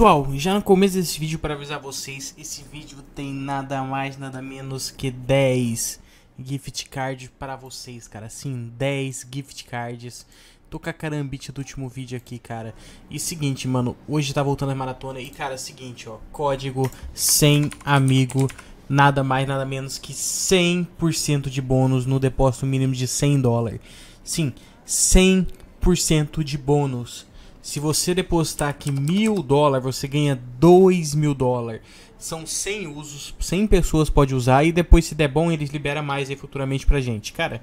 Pessoal, já no começo desse vídeo para avisar vocês, esse vídeo tem nada mais, nada menos que 10 gift cards para vocês, cara. Sim, 10 gift cards. Tô com a carambite do último vídeo aqui, cara. E seguinte, mano, hoje tá voltando a maratona e, cara, é seguinte, ó, código sem amigo nada mais, nada menos que 100% de bônus no depósito mínimo de 100 dólares. Sim, 100% de bônus. Se você depositar aqui mil dólares, você ganha dois mil dólares. São 100 usos, 100 pessoas pode usar e depois se der bom eles liberam mais aí futuramente pra gente. Cara,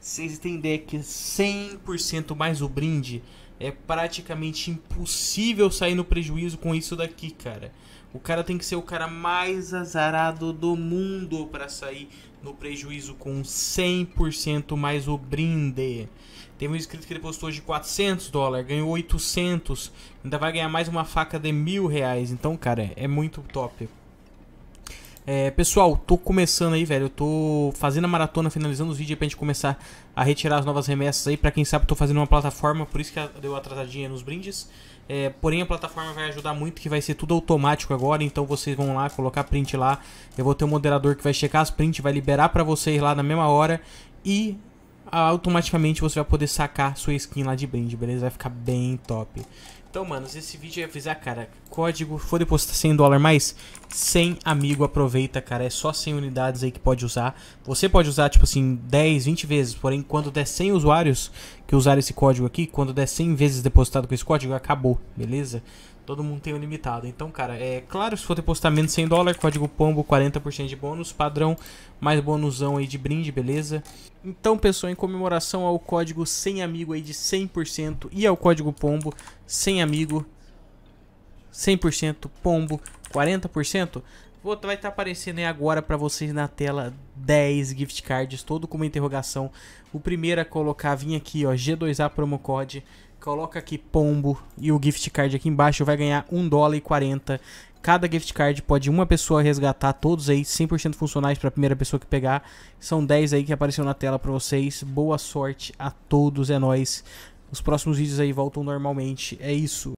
vocês têm que 100% mais o brinde é praticamente impossível sair no prejuízo com isso daqui, cara. O cara tem que ser o cara mais azarado do mundo para sair no prejuízo com 100% mais o brinde. Tem um inscrito que ele postou hoje 400 dólares, ganhou 800, ainda vai ganhar mais uma faca de mil reais. Então, cara, é muito top. É, pessoal, tô começando aí, velho. Eu tô fazendo a maratona, finalizando os vídeos aí pra gente começar a retirar as novas remessas aí. Pra quem sabe, tô fazendo uma plataforma, por isso que deu atrasadinha nos brindes. É, porém, a plataforma vai ajudar muito, que vai ser tudo automático agora. Então, vocês vão lá, colocar print lá. Eu vou ter um moderador que vai checar as prints, vai liberar para vocês lá na mesma hora. E automaticamente você vai poder sacar sua skin lá de brinde, beleza? Vai ficar bem top. Então, mano, esse vídeo é avisar, cara. Código, for depositar 100 dólares mais, 100 amigo aproveita, cara. É só 100 unidades aí que pode usar. Você pode usar, tipo assim, 10, 20 vezes. Porém, quando der 100 usuários que usar esse código aqui, quando der 100 vezes depositado com esse código, acabou, beleza? Todo mundo tem um limitado. Então, cara, é claro, se for depositar menos 100 dólares, código POMBO, 40% de bônus, padrão, mais bonusão aí de brinde, beleza? Então, pessoal, em comemoração ao código 100 amigo aí de 100% e ao código POMBO, sem amigo, 100% pombo, 40%. Vou, tá, vai estar tá aparecendo aí agora para vocês na tela 10 gift cards, todo com uma interrogação. O primeiro a colocar, vim aqui, ó, G2A promo code, coloca aqui pombo e o gift card aqui embaixo, vai ganhar 1 dólar e 40. Cada gift card pode uma pessoa resgatar, todos aí 100% funcionais para a primeira pessoa que pegar. São 10 aí que apareceu na tela para vocês. Boa sorte a todos, é nós. Os próximos vídeos aí voltam normalmente. É isso.